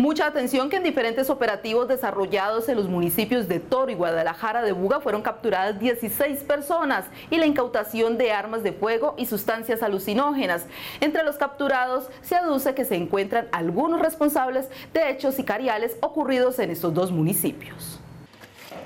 Mucha atención que en diferentes operativos desarrollados en los municipios de Toro y Guadalajara de Buga fueron capturadas 16 personas y la incautación de armas de fuego y sustancias alucinógenas. Entre los capturados se aduce que se encuentran algunos responsables de hechos sicariales ocurridos en estos dos municipios.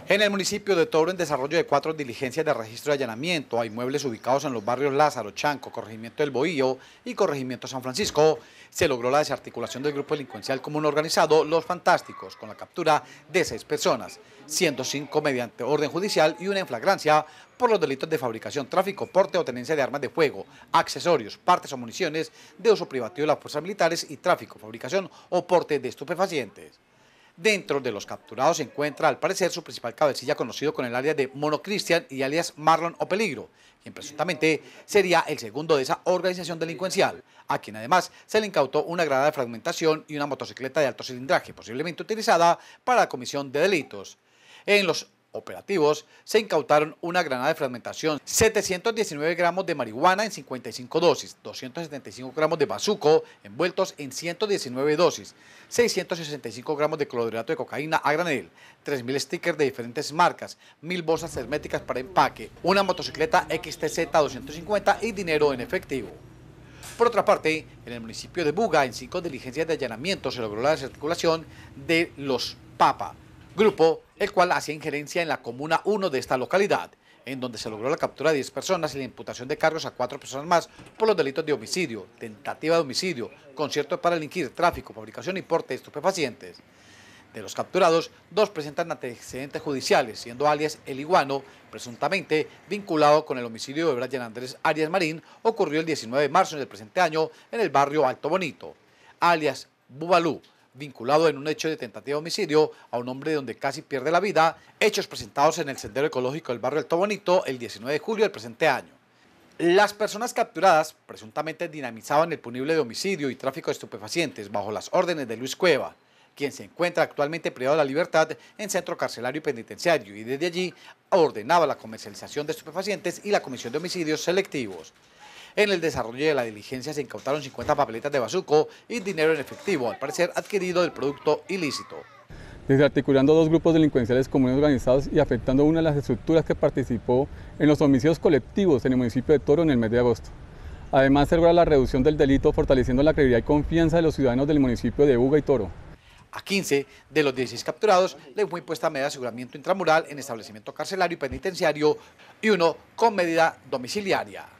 En el municipio de Toro, en desarrollo de cuatro diligencias de registro de allanamiento a inmuebles ubicados en los barrios Lázaro, Chanco, Corregimiento del Bohío y Corregimiento San Francisco, se logró la desarticulación del grupo delincuencial común organizado Los Fantásticos, con la captura de seis personas, siendo cinco mediante orden judicial y una en flagrancia por los delitos de fabricación, tráfico, porte o tenencia de armas de fuego, accesorios, partes o municiones de uso privativo de las fuerzas militares y tráfico, fabricación o porte de estupefacientes. Dentro de los capturados se encuentra al parecer su principal cabecilla conocido con el alias de Mono y alias Marlon o Peligro, quien presuntamente sería el segundo de esa organización delincuencial, a quien además se le incautó una grada de fragmentación y una motocicleta de alto cilindraje posiblemente utilizada para la comisión de delitos. En los operativos se incautaron una granada de fragmentación, 719 gramos de marihuana en 55 dosis, 275 gramos de bazuco envueltos en 119 dosis, 665 gramos de clorhidrato de cocaína a granel, 3.000 stickers de diferentes marcas, 1.000 bolsas herméticas para empaque, una motocicleta XTZ 250 y dinero en efectivo. Por otra parte, en el municipio de Buga, en cinco diligencias de allanamiento se logró la desarticulación de los Papa, grupo el cual hacía injerencia en la comuna 1 de esta localidad, en donde se logró la captura de 10 personas y la imputación de cargos a 4 personas más por los delitos de homicidio, tentativa de homicidio, concierto para delinquir, tráfico, fabricación y porte de estupefacientes. De los capturados, dos presentan antecedentes judiciales, siendo alias El Iguano, presuntamente vinculado con el homicidio de Brian Andrés Arias Marín, ocurrió el 19 de marzo del presente año en el barrio Alto Bonito. Alias Bubalú, vinculado en un hecho de tentativa de homicidio a un hombre donde casi pierde la vida, hechos presentados en el sendero ecológico del barrio El Tobonito el 19 de julio del presente año. Las personas capturadas presuntamente dinamizaban el punible de homicidio y tráfico de estupefacientes bajo las órdenes de Luis Cueva, quien se encuentra actualmente privado de la libertad en centro carcelario y penitenciario y desde allí ordenaba la comercialización de estupefacientes y la comisión de homicidios selectivos. En el desarrollo de la diligencia se incautaron 50 papeletas de bazuco y dinero en efectivo, al parecer adquirido del producto ilícito. Desarticulando dos grupos delincuenciales comunes organizados y afectando una de las estructuras que participó en los homicidios colectivos en el municipio de Toro en el mes de agosto. Además, se logra la reducción del delito fortaleciendo la credibilidad y confianza de los ciudadanos del municipio de Uga y Toro. A 15 de los 16 capturados le fue impuesta medida de aseguramiento intramural en establecimiento carcelario y penitenciario y uno con medida domiciliaria.